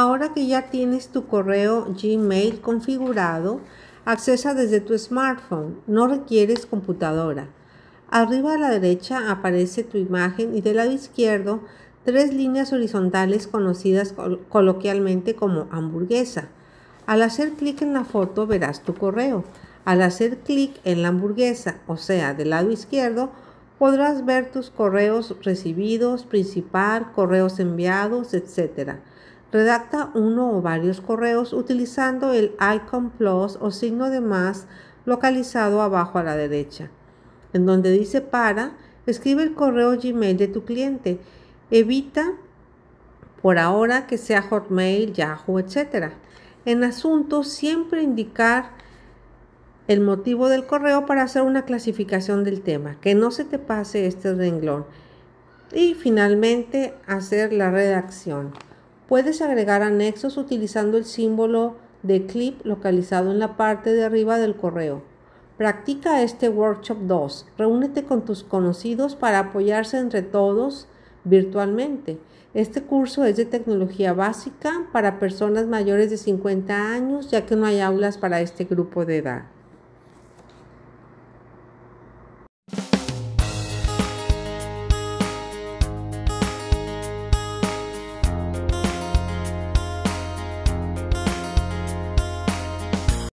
Ahora que ya tienes tu correo Gmail configurado, accesa desde tu smartphone, no requieres computadora. Arriba a la derecha aparece tu imagen y del lado izquierdo tres líneas horizontales conocidas coloquialmente como hamburguesa. Al hacer clic en la foto verás tu correo. Al hacer clic en la hamburguesa, o sea, del lado izquierdo, podrás ver tus correos recibidos, principal, correos enviados, etc. Redacta uno o varios correos utilizando el icon plus o signo de más localizado abajo a la derecha. En donde dice para, escribe el correo Gmail de tu cliente. Evita por ahora que sea Hotmail, Yahoo, etc. En asunto, siempre indicar el motivo del correo para hacer una clasificación del tema, que no se te pase este renglón. Y finalmente, hacer la redacción. Puedes agregar anexos utilizando el símbolo de clip localizado en la parte de arriba del correo. Practica este workshop 2. Reúnete con tus conocidos para apoyarse entre todos virtualmente. Este curso es de tecnología básica para personas mayores de 50 años, ya que no hay aulas para este grupo de edad.